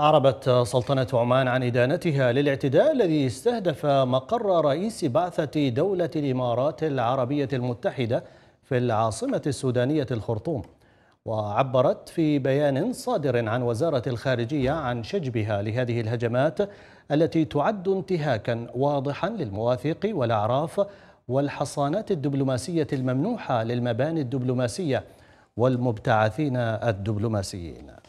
أعربت سلطنة عمان عن إدانتها للاعتداء الذي استهدف مقر رئيس بعثة دولة الإمارات العربية المتحدة في العاصمة السودانية الخرطوم وعبرت في بيان صادر عن وزارة الخارجية عن شجبها لهذه الهجمات التي تعد انتهاكا واضحا للمواثيق والأعراف والحصانات الدبلوماسية الممنوحة للمباني الدبلوماسية والمبتعثين الدبلوماسيين